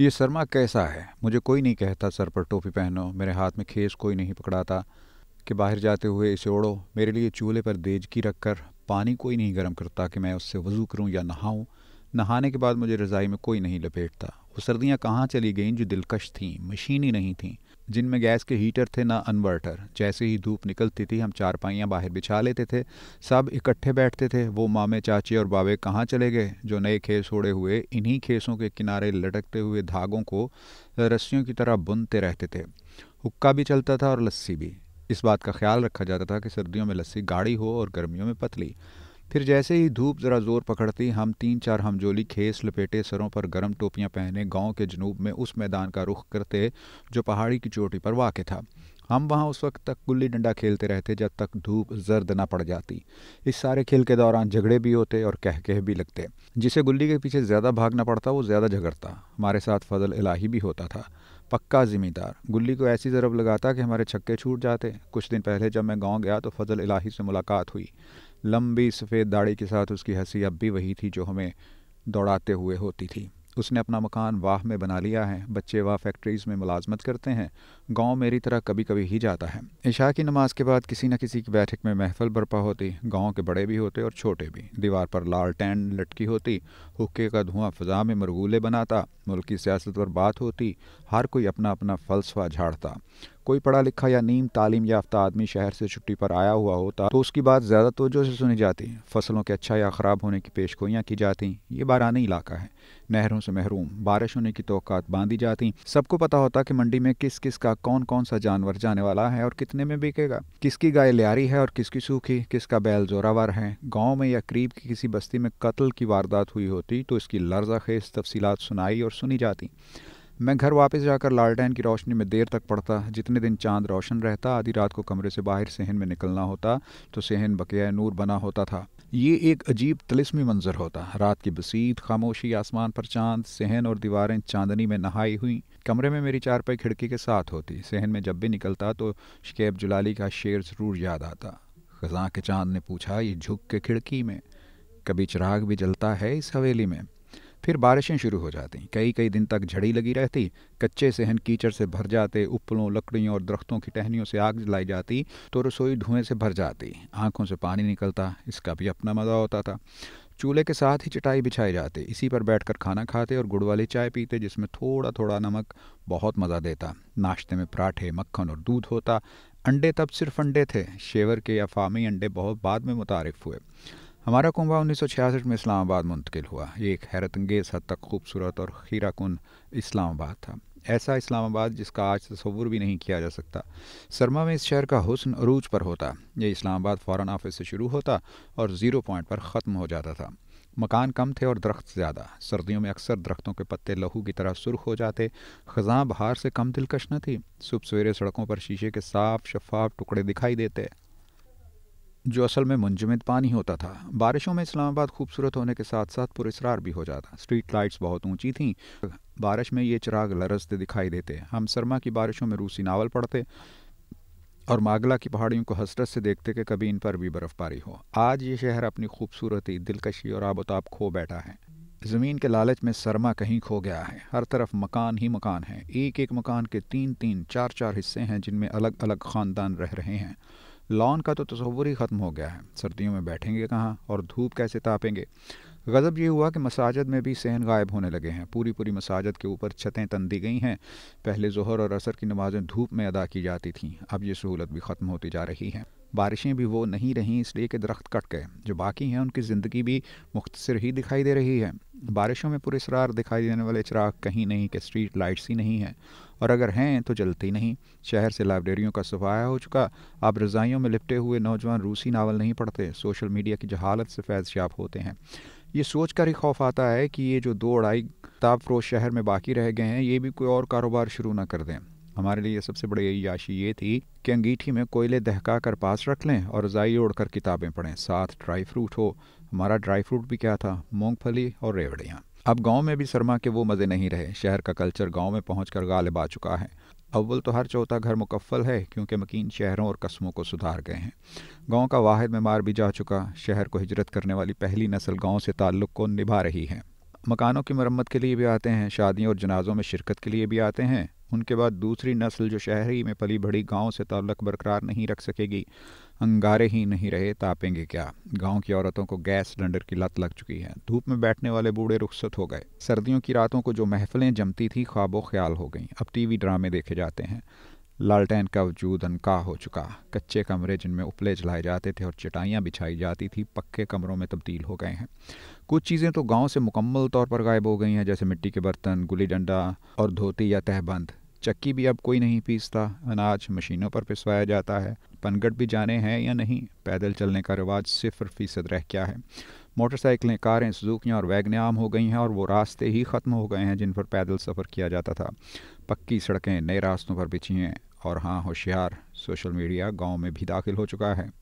ये सरमा कैसा है मुझे कोई नहीं कहता सर पर टोपी पहनो मेरे हाथ में खेस कोई नहीं पकड़ाता कि बाहर जाते हुए इसे ओढ़ो मेरे लिए चूल्हे पर देजकी रखकर पानी कोई नहीं गर्म करता कि मैं उससे वज़ू करूं या नहाऊं नहाने के बाद मुझे रज़ाई में कोई नहीं लपेटता वो सर्दियाँ कहाँ चली गईं जो दिलकश थीं मशीनी नहीं थीं जिनमें गैस के हीटर थे ना इन्वर्टर जैसे ही धूप निकलती थी हम चारपाइयाँ बाहर बिछा लेते थे सब इकट्ठे बैठते थे वो मामे चाची और बाबे कहाँ चले गए जो नए खेस ओढ़े हुए इन्हीं खेसों के किनारे लटकते हुए धागों को रस्सियों की तरह बुनते रहते थे हुक्का भी चलता था और लस्सी भी इस बात का ख्याल रखा जाता था कि सर्दियों में लस्सी गाढ़ी हो और गर्मियों में पतली फिर जैसे ही धूप ज़रा ज़ोर पकड़ती हम तीन चार हमजोली खेस लपेटे सरों पर गर्म टोपियाँ पहने गांव के जनूब में उस मैदान का रुख करते जो पहाड़ी की चोटी पर वाक़ था हम वहाँ उस वक्त तक गुल्ली डंडा खेलते रहते जब तक धूप जर्द ना पड़ जाती इस सारे खेल के दौरान झगड़े भी होते और कह कह भी लगते जिसे गुल्ली के पीछे ज़्यादा भागना पड़ता वो ज़्यादा झगड़ता हमारे साथ फजल इलाही भी होता था पक्का ज़िम्मेदार गुल्ली को ऐसी ज़रब लगाता कि हमारे छक्के छूट जाते कुछ दिन पहले जब मैं गांव गया तो फजल इलाही से मुलाकात हुई लंबी सफ़ेद दाढ़ी के साथ उसकी हंसी अब भी वही थी जो हमें दौड़ाते हुए होती थी उसने अपना मकान वाह में बना लिया है बच्चे वाह फैक्ट्रीज़ में मुलाजमत करते हैं गांव मेरी तरह कभी कभी ही जाता है इशा की नमाज के बाद किसी न किसी की बैठक में महफल बर्पा होती गांव के बड़े भी होते और छोटे भी दीवार पर लाल टैन लटकी होती हुक्के का धुआं फ़जा में मरगूले बनाता की सियासत पर बात होती हर कोई अपना अपना फलसफा झाड़ता कोई पढ़ा लिखा या नीम तालीम याफ्ता आदमी शहर से छुट्टी पर आया हुआ होता तो उसकी बात ज़्यादा तोजो से सुनी जाती फसलों के अच्छा या ख़राब होने की पेशगोइयाँ की जाती ये बारानी इलाका है नहरों से महरूम बारिश होने की तोक़ात बांधी जाती सबको पता होता कि मंडी में किस किस का कौन कौन सा जानवर जाने वाला है और कितने में बिकेगा किसकी गाय लियारी है और किसकी सूखी किसका बैल जोरावर है गाँव में या करीब की किसी बस्ती में कत्ल की वारदात हुई होती तो इसकी लर्जा खेज तफसीत सुनाई और सुनी जाती मैं घर वापस जाकर लालटेन की रोशनी में देर तक पड़ता जितने दिन चांद रोशन रहता आधी रात को कमरे से बाहर सहन में निकलना होता तो सहन बकिया नूर बना होता था ये एक अजीब तलिस्मी मंजर होता रात की बसीत खामोशी आसमान पर चांद सहन और दीवारें चांदनी में नहाई हुई कमरे में मेरी चारपाई खिड़की के साथ होती सहन में जब भी निकलता तो शिकेब जुलाली का शेर ज़रूर याद आता खजा के चांद ने पूछा ये झुक के खिड़की में कभी चिराग भी जलता है इस हवेली में फिर बारिशें शुरू हो जाती कई कई दिन तक झड़ी लगी रहती कच्चे सहन कीचड़ से भर जाते उपलों लकड़ियों और दरख्तों की टहनियों से आग जलाई जाती तो रसोई धुएं से भर जाती आंखों से पानी निकलता इसका भी अपना मज़ा होता था चूल्हे के साथ ही चटाई बिछाई जाती इसी पर बैठकर खाना खाते और गुड़ वाली चाय पीते जिसमें थोड़ा थोड़ा नमक बहुत मज़ा देता नाश्ते में पराठे मक्खन और दूध होता अंडे तब सिर्फ अंडे थे शेवर के या फार्मी अंडे बहुत बाद में मुतारफ़ हुए हमारा कुंभा 1966 में इस्लामाबाद मुंतकिल हुआ ये एक हैरतंगेज हद तक खूबसूरत और खीरा कन इस्लामाबाद था ऐसा इस्लामाबाद जिसका आज तस्वुर भी नहीं किया जा सकता सरमा में इस शहर का हुसन अरूज पर होता ये इस्लामाबाद फ़ौरन ऑफिस से शुरू होता और ज़ीरो पॉइंट पर ख़त्म हो जाता था मकान कम थे और दरख्त ज़्यादा सर्दियों में अक्सर दरख्तों के पत्ते लहू की तरह सुर्ख हो जाते ख़जां बहार से कम दिलकश न थी सुबह सवेरे सड़कों पर शीशे के साफ शफाफ टुकड़े दिखाई देते जो असल में मुंजमद पानी होता था बारिशों में इस्लामाबाद खूबसूरत होने के साथ साथ पुरस्ार भी हो जाता स्ट्रीट लाइट्स बहुत ऊंची थीं बारिश में ये चिराग लरसते दिखाई देते हम सरमा की बारिशों में रूसी नावल पढ़ते और मागला की पहाड़ियों को हसरत से देखते कि कभी इन पर भी बर्फ़बारी हो आज ये शहर अपनी खूबसूरती दिलकशी और आबोताब खो बैठा है ज़मीन के लालच में सरमा कहीं खो गया है हर तरफ मकान ही मकान है एक एक मकान के तीन तीन चार चार हिस्से हैं जिनमें अलग अलग ख़ानदान रह रहे हैं लॉन का तो तस्वुर ही ख़त्म हो गया है सर्दियों में बैठेंगे कहाँ और धूप कैसे तापेंगे गज़ब ये हुआ कि मसाजद में भी सहन गायब होने लगे हैं पूरी पूरी मसाजद के ऊपर छतें तन दी गई हैं पहले जहर और असर की नमाज़ें धूप में अदा की जाती थीं अब ये सहूलत भी ख़त्म होती जा रही हैं बारिशें भी वो नहीं रहीं इसलिए कि दरख्त कट गए जो बाकी हैं उनकी ज़िंदगी भी मुख्तर ही दिखाई दे रही है बारिशों में पुरसरार दिखाई देने वाले चिराग कहीं नहीं कि स्ट्रीट लाइट्स ही नहीं हैं और अगर हैं तो जलती नहीं शहर से लाइब्रेरियों का सफाया हो चुका अब रज़ाइयों में लिपटे हुए नौजवान रूसी नावल नहीं पढ़ते सोशल मीडिया की जहालत से फैज़ याब होते हैं ये सोच कर ही खौफ आता है कि ये जो दो अढ़ाई किताब फरोश शहर में बाकी रह गए हैं ये भी कोई और कारोबार शुरू ना कर दें हमारे लिए सबसे बड़ी याशी ये थी कि अंगीठी में कोयले दहका कर पास रख लें और जाई ओढ़कर किताबें पढ़ें साथ ड्राई फ्रूट हो हमारा ड्राई फ्रूट भी क्या था मूंगफली और रेवड़ियाँ अब गांव में भी सरमा के वो मज़े नहीं रहे शहर का कल्चर गांव में पहुंचकर गालिब आ चुका है अव्वल तो हर चौथा घर मुकफ़ल है क्योंकि मकीन शहरों और कस्बों को सुधार गए हैं गांव का वाहिद मार भी जा चुका शहर को हिजरत करने वाली पहली नस्ल गांव से ताल्लुक़ को निभा रही है मकानों की मरम्मत के लिए भी आते हैं शादियों और जनाज़ों में शिरकत के लिए भी आते हैं उनके बाद दूसरी नस्ल जो शहरी में पली बड़ी गाँव से ताल्लुक बरकरार नहीं रख सकेगी अंगारे ही नहीं रहे तापेंगे क्या गांव की औरतों को गैस सिलेंडर की लत लग चुकी है धूप में बैठने वाले बूढ़े रुखसत हो गए सर्दियों की रातों को जो महफिलें जमती थी ख्वाबो ख्याल हो गई अब टीवी ड्रामे देखे जाते हैं लालटेन का वजूद अनका हो चुका कच्चे कमरे जिनमें उपले जलाए जाते थे और चटाइयाँ बिछाई जाती थी पक्के कमरों में तब्दील हो गए हैं कुछ चीज़ें तो गांव से मुकम्मल तौर पर गायब हो गई हैं जैसे मिट्टी के बर्तन गुली डंडा और धोती या तहबंद चक्की भी अब कोई नहीं पीसता अनाज मशीनों पर पिसवाया जाता है पनगढ़ भी जाने हैं या नहीं पैदल चलने का रिवाज सिफर फीसद रह गया है मोटरसाइकिलें कारें सुजुकियाँ और वैगन आम हो गई हैं और वो रास्ते ही ख़त्म हो गए हैं जिन पर पैदल सफ़र किया जाता था पक्की सड़कें नए रास्तों पर बिछी हैं और हाँ होशियार सोशल मीडिया गांव में भी दाखिल हो चुका है